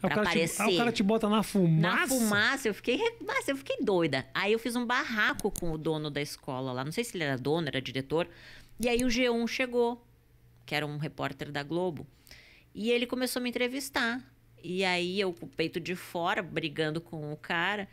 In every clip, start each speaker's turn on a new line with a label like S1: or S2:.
S1: Pra aí aparecer. Te, aí o cara te bota na fumaça. Na
S2: fumaça, eu fiquei, nossa, eu fiquei doida. Aí eu fiz um barraco com o dono da escola lá. Não sei se ele era dono, era diretor. E aí o G1 chegou, que era um repórter da Globo. E ele começou a me entrevistar. E aí eu, com o peito de fora, brigando com o cara.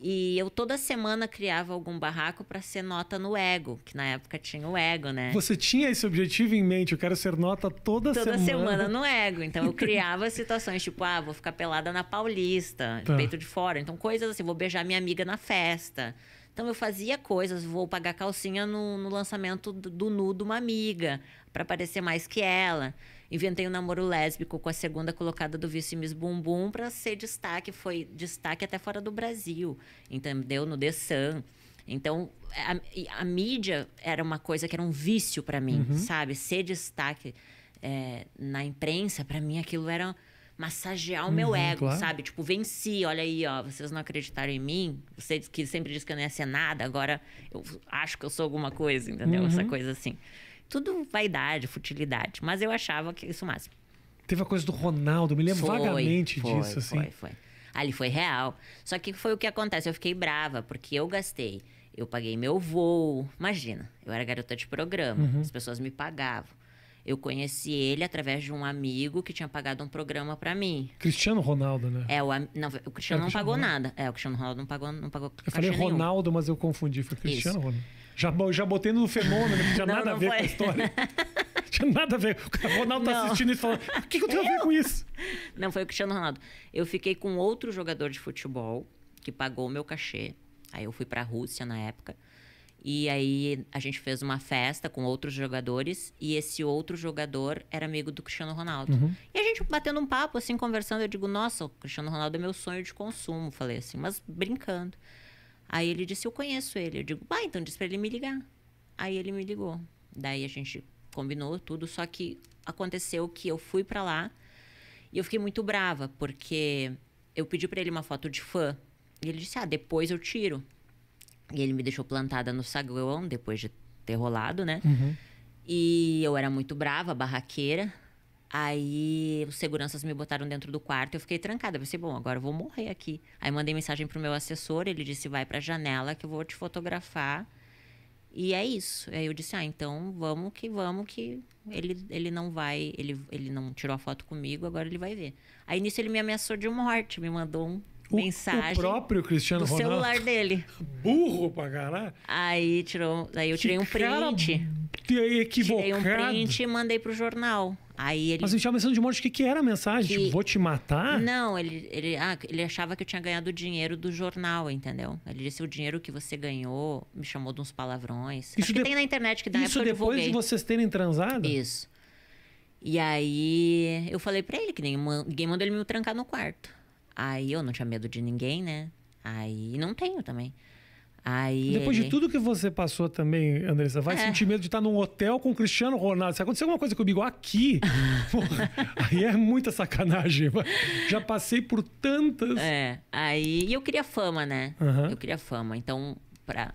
S2: E eu toda semana criava algum barraco para ser nota no ego, que na época tinha o ego, né? Você
S1: tinha esse objetivo em mente, eu quero ser nota toda, toda semana. Toda semana no
S2: ego. Então eu criava situações tipo, ah, vou ficar pelada na Paulista, tá. peito de fora. Então coisas assim, vou beijar minha amiga na festa. Então eu fazia coisas, vou pagar calcinha no, no lançamento do, do nu de uma amiga, para parecer mais que ela. Inventei um namoro lésbico com a segunda colocada do Vice Miss Bumbum para ser destaque, foi destaque até fora do Brasil, entendeu? No The Sun. Então, a, a mídia era uma coisa que era um vício para mim, uhum. sabe? Ser destaque é, na imprensa, para mim aquilo era massagear o uhum, meu ego, claro. sabe? Tipo, venci, olha aí, ó, vocês não acreditaram em mim, vocês que sempre disse que eu não ia ser nada, agora eu acho que eu sou alguma coisa, entendeu? Uhum. Essa coisa assim. Tudo vaidade, futilidade, mas eu achava que isso máximo.
S1: Teve a coisa do Ronaldo, me lembro foi, vagamente foi, disso, foi, assim. Foi, foi.
S2: Ali foi real. Só que foi o que acontece, eu fiquei brava, porque eu gastei, eu paguei meu voo, imagina, eu era garota de programa, uhum. as pessoas me pagavam. Eu conheci ele através de um amigo que tinha pagado um programa para mim.
S1: Cristiano Ronaldo, né?
S2: É, o, não, o Cristiano é, não pagou Ronaldo. nada. É, o Cristiano Ronaldo não pagou, não pagou Eu falei Ronaldo,
S1: nenhum. mas eu confundi. Foi Cristiano Isso. Ronaldo. Já, já botei no fenômeno, não tinha não, nada não a ver foi. com a história. tinha nada a ver. O Ronaldo tá assistindo e falando: o que, que eu tenho eu? a ver com isso?
S2: Não, foi o Cristiano Ronaldo. Eu fiquei com outro jogador de futebol que pagou o meu cachê. Aí eu fui pra Rússia na época. E aí a gente fez uma festa com outros jogadores e esse outro jogador era amigo do Cristiano Ronaldo. Uhum. E a gente batendo um papo, assim, conversando, eu digo, nossa, o Cristiano Ronaldo é meu sonho de consumo, falei assim, mas brincando. Aí ele disse, eu conheço ele. Eu digo, ah, então diz pra ele me ligar. Aí ele me ligou. Daí a gente combinou tudo, só que aconteceu que eu fui para lá e eu fiquei muito brava, porque eu pedi para ele uma foto de fã. E ele disse, ah, depois eu tiro. E ele me deixou plantada no saguão depois de ter rolado, né? Uhum. E eu era muito brava, barraqueira. Aí os seguranças me botaram dentro do quarto, eu fiquei trancada. Eu pensei, bom, agora eu vou morrer aqui. Aí mandei mensagem pro meu assessor, ele disse: vai pra janela que eu vou te fotografar. E é isso. Aí eu disse: ah, então vamos que vamos, que ele, ele não vai, ele, ele não tirou a foto comigo, agora ele vai ver. Aí nisso ele me ameaçou de morte, me mandou um mensagem. O próprio Cristiano do Ronaldo. celular dele. Burro pra caralho. Aí, tirou, aí eu que tirei um print. Cara equivocado. Tirei um print e mandei pro jornal.
S1: Aí ele... Mas ele estava pensando de morte, o que, que era a mensagem? Que... Tipo, vou te matar? Não,
S2: ele, ele, ah, ele achava que eu tinha ganhado o dinheiro do jornal, entendeu? Ele disse o dinheiro que você ganhou, me chamou de uns palavrões. Isso
S1: Acho de... tem na internet que dá Isso depois de vocês terem transado? Isso.
S2: E aí eu falei para ele que ninguém mandou ele me trancar no quarto. Aí eu não tinha medo de ninguém, né? Aí não tenho também. Aí
S1: Depois ele... de tudo que você passou também, Andressa, vai é. sentir medo de estar num hotel com o Cristiano Ronaldo. Se acontecer alguma coisa comigo aqui, porra, aí é muita sacanagem. Já passei por tantas. É,
S2: aí e eu queria fama, né? Uhum. Eu queria fama. Então, para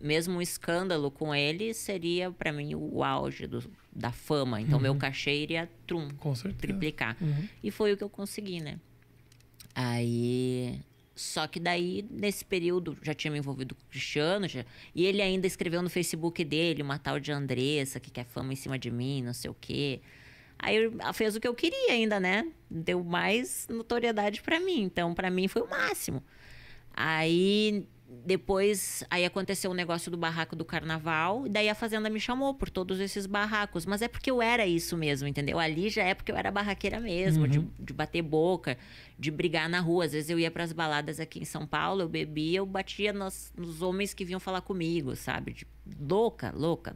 S2: mesmo um escândalo com ele seria para mim o auge do, da fama. Então, uhum. meu cachê iria trum, com certeza. triplicar. Uhum. E foi o que eu consegui, né? Aí. Só que daí, nesse período, já tinha me envolvido com o Cristiano, já, e ele ainda escreveu no Facebook dele uma tal de Andressa que quer fama em cima de mim, não sei o quê. Aí fez o que eu queria ainda, né? Deu mais notoriedade para mim. Então, para mim foi o máximo. Aí depois aí aconteceu o um negócio do barraco do carnaval, e daí a fazenda me chamou por todos esses barracos, mas é porque eu era isso mesmo, entendeu? Ali já é porque eu era barraqueira mesmo, uhum. de, de, bater boca, de brigar na rua. Às vezes eu ia para as baladas aqui em São Paulo, eu bebia, eu batia nos, nos homens que vinham falar comigo, sabe? De, louca, louca,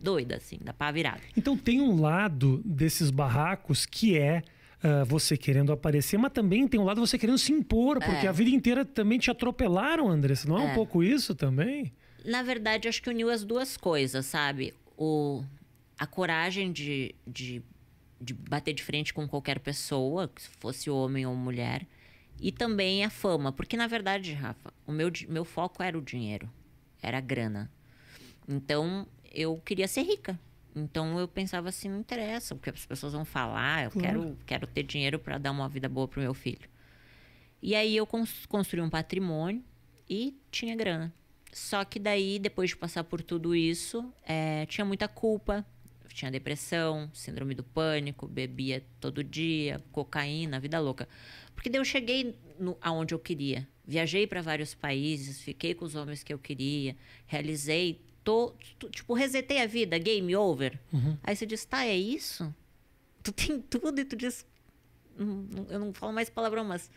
S2: doida assim, da pá virada.
S1: Então tem um lado desses barracos que é ah, você querendo aparecer, mas também tem um lado você querendo se impor, é. porque é. a vida inteira também te atropelaram, Andressa. Não é, é, um pouco isso também?
S2: Na verdade, acho que uniu as duas coisas, sabe? O, a coragem de, de, de bater de frente com qualquer pessoa, fosse homem ou mulher, e também a fama. Porque, na verdade, Rafa, o meu, meu foco era o dinheiro, era a grana. Então, eu queria ser rica. Então eu pensava assim, não interessa o que as pessoas vão falar, eu quero, quero ter dinheiro para dar uma vida boa pro meu filho. E aí eu construí um patrimônio e tinha grana. Só que daí, depois de passar por tudo isso, é, tinha muita culpa, tinha depressão, síndrome do pânico, bebia todo dia, cocaína, vida louca. Porque daí eu cheguei no, aonde eu queria. Viajei para vários países, fiquei com os homens que eu queria, realizei Tô, tô, tipo, resetei a vida, game over. Uhum. Aí você diz, tá, é isso? Tu tem tudo e tu diz. Eu não falo mais palavrão, mas.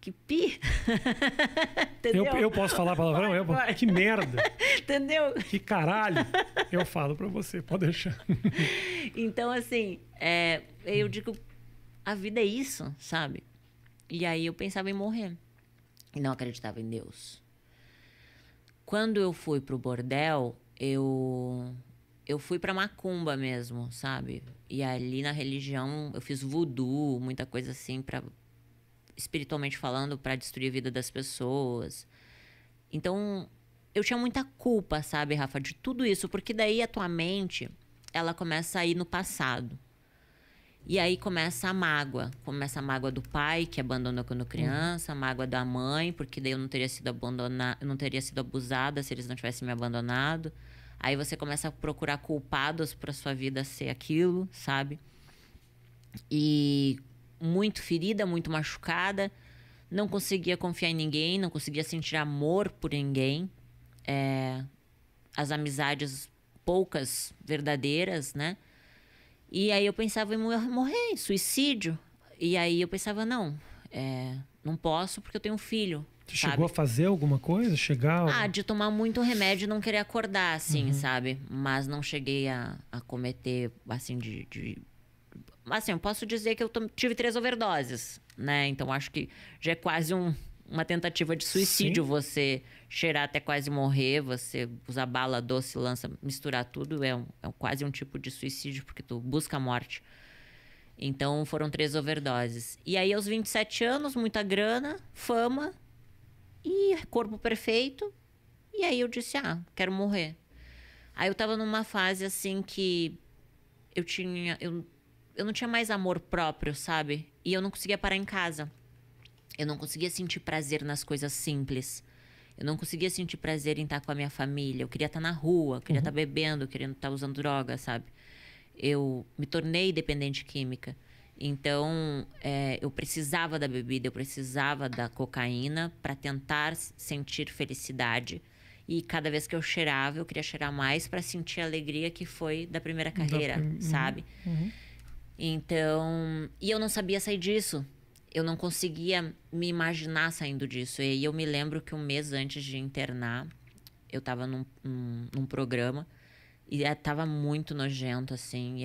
S2: Que pi!
S1: eu, eu posso falar palavrão? Vai, eu, vai. Que merda! Entendeu? Que caralho! Eu falo pra você, pode deixar.
S2: então, assim, é, eu digo, a vida é isso, sabe? E aí eu pensava em morrer. E não acreditava em Deus quando eu fui pro bordel, eu eu fui pra macumba mesmo, sabe? E ali na religião eu fiz voodoo, muita coisa assim para espiritualmente falando, para destruir a vida das pessoas. Então, eu tinha muita culpa, sabe, Rafa, de tudo isso, porque daí a tua mente, ela começa a ir no passado. E aí começa a mágoa. Começa a mágoa do pai, que abandonou quando hum. criança, uhum. a mágoa da mãe, porque daí eu não teria sido abandonada, não teria sido abusada se eles não tivessem me abandonado. Aí você começa a procurar culpados para sua vida ser aquilo, sabe? E muito ferida, muito machucada, não conseguia confiar em ninguém, não conseguia sentir amor por ninguém. É, as amizades poucas, verdadeiras, né? E aí eu pensava em morrer, em suicídio. E aí eu pensava, não, é, não posso porque eu tenho um filho.
S1: sabe? chegou a fazer alguma coisa? Chegar? Ah,
S2: de tomar muito remédio e não querer acordar, assim, uhum. sabe? Mas não cheguei a, a cometer, assim, de, de assim, eu posso dizer que eu tive três overdoses, né? Então acho que já é quase um uma tentativa de suicídio, Sim. você cheirar até quase morrer, você usar bala doce, lança, misturar tudo, é, um, é quase um tipo de suicídio, porque tu busca a morte. Então foram três overdoses. E aí, aos 27 anos, muita grana, fama e corpo perfeito. E aí eu disse: ah, quero morrer. Aí eu tava numa fase assim que eu tinha. Eu, eu não tinha mais amor próprio, sabe? E eu não conseguia parar em casa. Eu não conseguia sentir prazer nas coisas simples. Eu não conseguia sentir prazer em estar com a minha família. Eu queria estar na rua, queria uhum. estar bebendo, queria estar usando droga, sabe? Eu me tornei dependente química. Então, é, eu precisava da bebida, eu precisava da cocaína para tentar sentir felicidade. E cada vez que eu cheirava, eu queria cheirar mais para sentir a alegria que foi da primeira carreira, da... Uhum, sabe? Uhum. Então, e eu não sabia sair disso eu não conseguia me imaginar saindo disso. E aí eu me lembro que um mês antes de internar, eu estava num, num, num programa e estava é, muito nojento, assim.